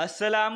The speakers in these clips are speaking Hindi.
असलम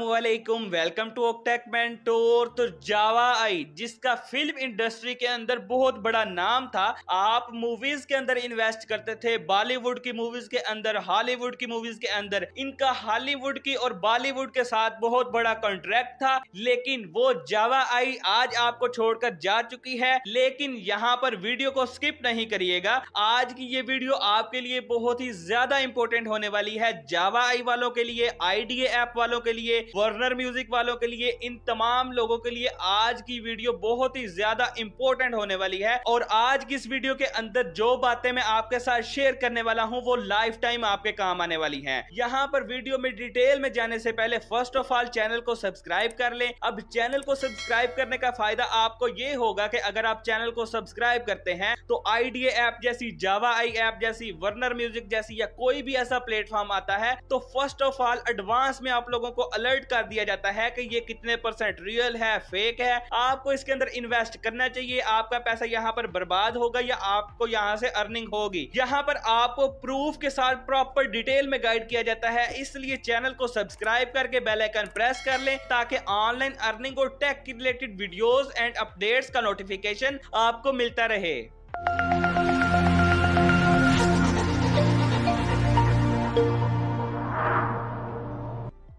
वेलकम टू ओकटेक मेंटोर तो जावा आई जिसका फिल्म इंडस्ट्री के अंदर बहुत बड़ा नाम था आप मूवीज के अंदर इन्वेस्ट करते थे बॉलीवुड की मूवीज के अंदर हॉलीवुड की मूवीज के अंदर इनका हॉलीवुड की और बॉलीवुड के साथ बहुत बड़ा कॉन्ट्रैक्ट था लेकिन वो जावा आई आज आपको छोड़कर जा चुकी है लेकिन यहाँ पर वीडियो को स्किप नहीं करिएगा आज की ये वीडियो आपके लिए बहुत ही ज्यादा इंपॉर्टेंट होने वाली है जावा आई वालों के लिए आई ऐप वालों वालों के लिए वर्नर म्यूजिक वालों के लिए इन तमाम लोगों के लिए आज की वीडियो बहुत ही ज्यादा इंपॉर्टेंट होने वाली है और आज की इस वीडियो के अंदर जो बातें मैं आपके साथ शेयर करने वाला हूँ वो लाइफ टाइम आपके काम आने वाली है यहाँ पर वीडियो में डिटेल में जाने से पहले फर्स्ट ऑफ ऑल चैनल को सब्सक्राइब कर ले अब चैनल को सब्सक्राइब करने का फायदा आपको ये होगा कि अगर आप चैनल को सब्सक्राइब करते हैं तो आईडी ऐप जैसी जावा आई ऐप जैसी वर्नर म्यूजिक जैसी या कोई भी ऐसा प्लेटफॉर्म आता है तो फर्स्ट ऑफ ऑल एडवांस में आप लोग लोगों को अलर्ट कर दिया जाता है कि ये कितने परसेंट रियल है फेक है आपको इसके अंदर इन्वेस्ट करना चाहिए आपका पैसा यहाँ पर बर्बाद होगा या आपको यहाँ से अर्निंग होगी यहाँ पर आपको प्रूफ के साथ प्रॉपर डिटेल में गाइड किया जाता है इसलिए चैनल को सब्सक्राइब करके बेलाइकन प्रेस कर ले ताकि ऑनलाइन अर्निंग और tech related videos and updates का नोटिफिकेशन आपको मिलता रहे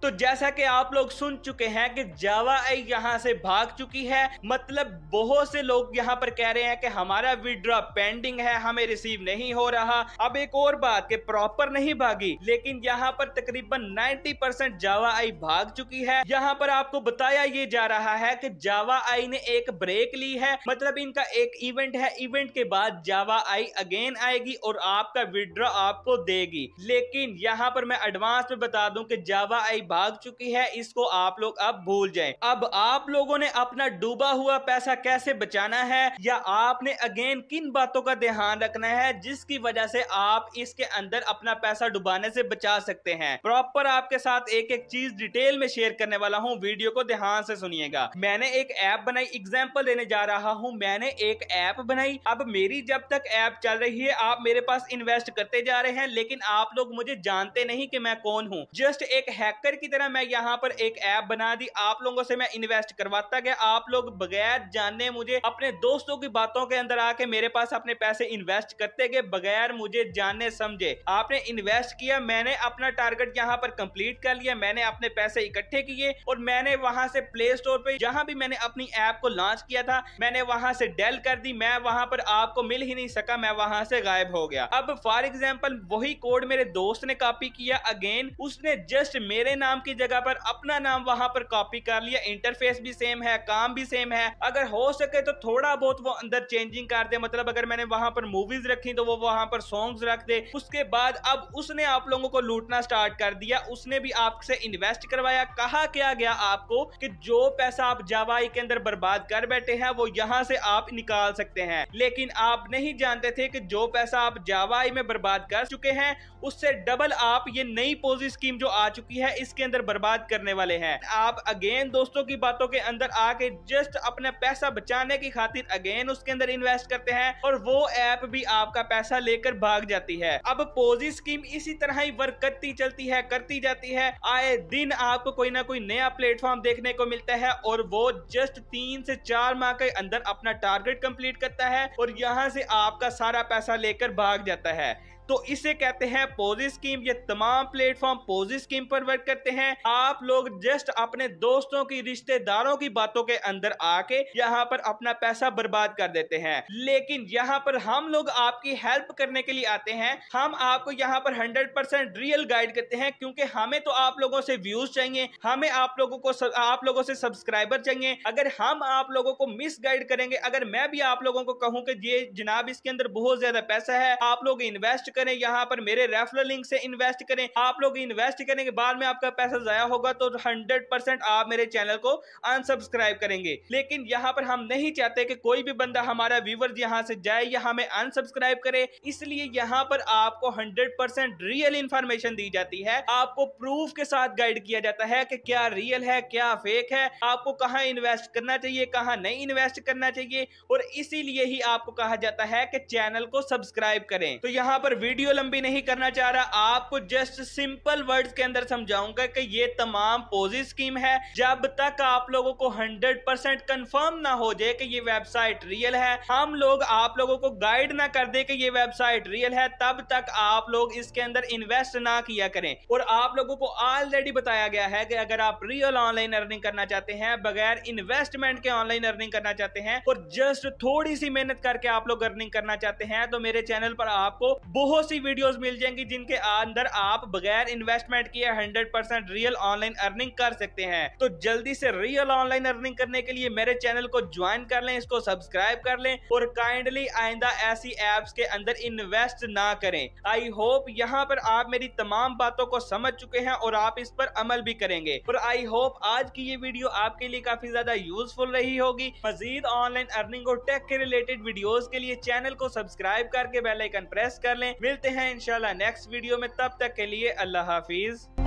तो जैसा कि आप लोग सुन चुके हैं कि जावा आई यहाँ से भाग चुकी है मतलब बहुत से लोग यहाँ पर कह रहे हैं कि हमारा विड्रॉ पेंडिंग है हमें रिसीव नहीं हो रहा अब एक और बात के प्रॉपर नहीं भागी लेकिन यहाँ पर तकरीबन 90 परसेंट जावा आई भाग चुकी है यहाँ पर आपको बताया ये जा रहा है कि जावा आई ने एक ब्रेक ली है मतलब इनका एक इवेंट है इवेंट के बाद जावा आई अगेन आएगी और आपका विड्रॉ आपको देगी लेकिन यहाँ पर मैं एडवांस में बता दू की जावा आई भाग चुकी है इसको आप लोग अब भूल जाए अब आप लोगों ने अपना डूबा हुआ पैसा कैसे बचाना है या आपने अगेन किन बातों का ध्यान रखना है जिसकी वजह से आप इसके अंदर अपना पैसा डुबाने से बचा सकते हैं प्रॉपर आपके साथ एक एक चीज डिटेल में शेयर करने वाला हूँ वीडियो को ध्यान से सुनिएगा मैंने एक ऐप बनाई एग्जाम्पल देने जा रहा हूँ मैंने एक ऐप बनाई अब मेरी जब तक ऐप चल रही है आप मेरे पास इन्वेस्ट करते जा रहे हैं लेकिन आप लोग मुझे जानते नहीं की मैं कौन हूँ जस्ट एक हैकर की तरह मैं यहाँ पर एक ऐप बना दी आप लोगों से मैं इन्वेस्ट करवाता गया आप लोग बगैर जाने मुझे अपने दोस्तों की बातों के अंदर आके मेरे पास अपने पैसे इन्वेस्ट करते गए बगैर मुझे जानने समझे आपने इन्वेस्ट किया मैंने अपना टारगेट यहाँ पर कंप्लीट कर लिया मैंने अपने पैसे इकट्ठे किए और मैंने वहां से प्ले स्टोर पे जहां भी मैंने अपनी ऐप को लॉन्च किया था मैंने वहां से डेल कर दी मैं वहां पर आपको मिल ही नहीं सका मैं वहां से गायब हो गया अब फॉर एग्जाम्पल वही कोड मेरे दोस्त ने कॉपी किया अगेन उसने जस्ट मेरे नाम नाम की जगह पर अपना नाम वहां पर कॉपी कर लिया इंटरफेस भी सेम है काम भी सेम है अगर हो सके तो थोड़ा बहुत वो अंदर चेंजिंग कर दे मतलब अगर मैंने वहां पर मूवीज रखी तो वो वहां पर सॉन्ग रख दे उसके बाद अब उसने आप लोगों को लूटना स्टार्ट कर दिया उसने भी आपसे इन्वेस्ट करवाया कहा क्या गया आपको कि जो पैसा आप जावाई के अंदर बर्बाद कर बैठे हैं वो यहाँ से आप निकाल सकते हैं लेकिन आप नहीं जानते थे कि जो पैसा आप जावाई में बर्बाद कर चुके हैं उससे डबल आप ये नई पोजी स्कीम जो आ चुकी है इस इसके अंदर बर्बाद करने वाले हैं आप अगेन दोस्तों की बातों के अंदर आके जस्ट अपने पैसा बचाने की खातिर अगेन उसके अंदर इन्वेस्ट करते हैं और वो ऐप भी आपका पैसा लेकर भाग जाती है अब पोजी स्कीम इसी तरह ही वर्क करती चलती है करती जाती है आए दिन आपको कोई ना कोई नया प्लेटफॉर्म देखने को मिलता है और वो जस्ट तीन से चार माह के अंदर अपना टारगेट कंप्लीट करता है और यहाँ से आपका सारा पैसा लेकर भाग जाता है तो इसे कहते हैं पोजी स्कीम ये तमाम प्लेटफॉर्म पोजी स्कीम पर वर्क करते हैं आप लोग जस्ट अपने दोस्तों की रिश्तेदारों की बातों के अंदर आके यहाँ पर अपना पैसा बर्बाद कर देते हैं लेकिन यहाँ पर हम लोग आपकी हेल्प करने के लिए आते हैं हम आपको यहाँ पर हंड्रेड परसेंट रियल गाइड करते हैं क्योंकि हमें तो आप लोगों से व्यूज चाहिए हमें आप लोगों को आप लोगों से सब्सक्राइबर चाहिए अगर हम आप लोगों को मिस गाइड करेंगे अगर मैं भी आप लोगों को कहूँ की ये जनाब इसके अंदर बहुत ज्यादा पैसा है आप लोग इन्वेस्ट करें यहाँ पर मेरे रेफरल लिंक से इन्वेस्ट करें आप लोग इन्वेस्ट करने के बाद में आपका पैसा जाया होगा तो हंड्रेड परसेंट आप मेरे चैनल को अनसब्सक्राइब करेंगे लेकिन यहाँ पर हम नहीं चाहते कि कोई भी बंदा हमारा व्यूवर यहाँ से जाए या हमें अनसब्सक्राइब करे इसलिए यहाँ पर आपको हंड्रेड रियल इंफॉर्मेशन दी जाती है आपको प्रूफ के साथ गाइड किया जाता है की क्या रियल है क्या फेक है आपको कहाँ इन्वेस्ट करना चाहिए कहाँ नहीं इन्वेस्ट करना चाहिए और इसीलिए ही आपको कहा जाता है कि चैनल को सब्सक्राइब करें तो यहाँ पर वीडियो लंबी नहीं करना चाह रहा आपको जस्ट सिंपल वर्ड्स के अंदर समझाऊंगा कि ये तमाम पोजी स्कीम है जब तक आप लोगों को 100% कंफर्म ना हो जाए कि ये वेबसाइट रियल है हम लोग आप लोगों को गाइड ना कर दे कि ये वेबसाइट रियल है तब तक आप लोग इसके अंदर इन्वेस्ट ना किया करें और आप लोगों को ऑलरेडी बताया गया है कि अगर आप रियल ऑनलाइन अर्निंग करना चाहते हैं बगैर इन्वेस्टमेंट के ऑनलाइन अर्निंग करना चाहते हैं और जस्ट थोड़ी सी मेहनत करके आप लोग अर्निंग करना चाहते हैं तो मेरे चैनल पर आपको बहुत बहुत सी वीडियोस मिल जाएंगी जिनके अंदर आप बगैर इन्वेस्टमेंट किए 100% रियल ऑनलाइन अर्निंग कर सकते हैं तो जल्दी से रियल ऑनलाइन अर्निंग करने के लिए मेरे चैनल को ज्वाइन कर लें इसको सब्सक्राइब कर लें और काइंडली आइंदा ऐसी एप्स के अंदर इन्वेस्ट ना करें आई होप यहाँ पर आप मेरी तमाम बातों को समझ चुके हैं और आप इस पर अमल भी करेंगे और आई होप आज की ये वीडियो आपके लिए काफी ज्यादा यूजफुल रही होगी मजीद ऑनलाइन अर्निंग और टेक के रिलेटेड वीडियोज के लिए चैनल को सब्सक्राइब करके बेलाइकन प्रेस कर लें मिलते हैं इंशाल्लाह नेक्स्ट वीडियो में तब तक के लिए अल्लाह हाफिज़